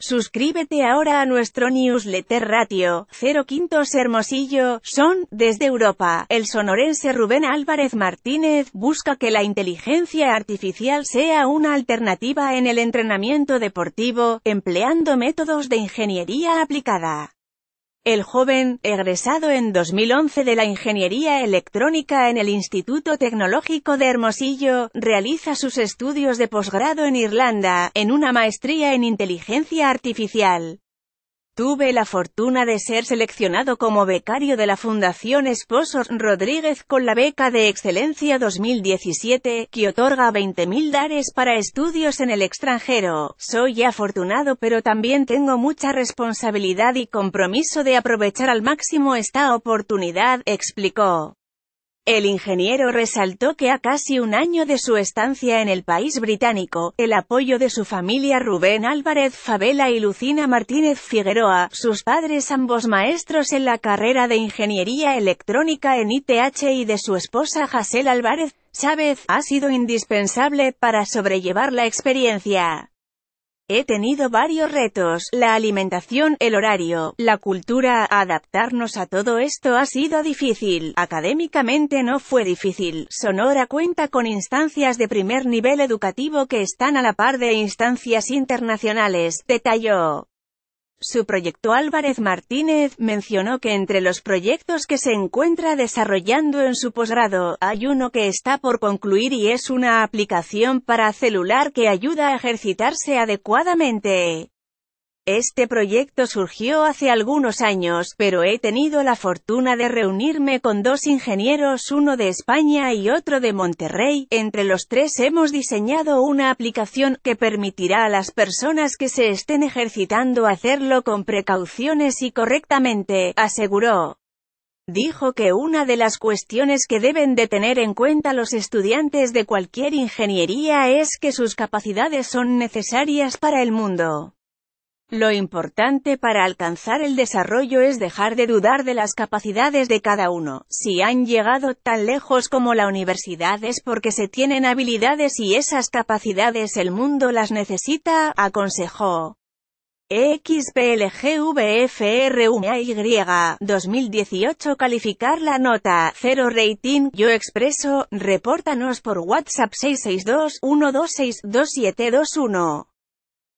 Suscríbete ahora a nuestro newsletter Ratio, 0 Quintos Hermosillo, son, desde Europa, el sonorense Rubén Álvarez Martínez, busca que la inteligencia artificial sea una alternativa en el entrenamiento deportivo, empleando métodos de ingeniería aplicada. El joven, egresado en 2011 de la Ingeniería Electrónica en el Instituto Tecnológico de Hermosillo, realiza sus estudios de posgrado en Irlanda, en una maestría en Inteligencia Artificial. Tuve la fortuna de ser seleccionado como becario de la Fundación Esposos Rodríguez con la Beca de Excelencia 2017, que otorga 20.000 dares para estudios en el extranjero. Soy afortunado pero también tengo mucha responsabilidad y compromiso de aprovechar al máximo esta oportunidad, explicó. El ingeniero resaltó que a casi un año de su estancia en el país británico, el apoyo de su familia Rubén Álvarez Favela y Lucina Martínez Figueroa, sus padres ambos maestros en la carrera de Ingeniería Electrónica en ITH y de su esposa Jasel Álvarez Chávez, ha sido indispensable para sobrellevar la experiencia. He tenido varios retos, la alimentación, el horario, la cultura, adaptarnos a todo esto ha sido difícil, académicamente no fue difícil. Sonora cuenta con instancias de primer nivel educativo que están a la par de instancias internacionales, detalló. Su proyecto Álvarez Martínez mencionó que entre los proyectos que se encuentra desarrollando en su posgrado, hay uno que está por concluir y es una aplicación para celular que ayuda a ejercitarse adecuadamente. Este proyecto surgió hace algunos años, pero he tenido la fortuna de reunirme con dos ingenieros, uno de España y otro de Monterrey. Entre los tres hemos diseñado una aplicación que permitirá a las personas que se estén ejercitando hacerlo con precauciones y correctamente, aseguró dijo que una de las cuestiones que deben de tener en cuenta los estudiantes de cualquier ingeniería es que sus capacidades son necesarias para el mundo. Lo importante para alcanzar el desarrollo es dejar de dudar de las capacidades de cada uno. Si han llegado tan lejos como la universidad es porque se tienen habilidades y esas capacidades el mundo las necesita, aconsejó. XPLGVFRUMAY 2018 Calificar la nota 0 rating Yo Expreso, repórtanos por WhatsApp 662 126 2721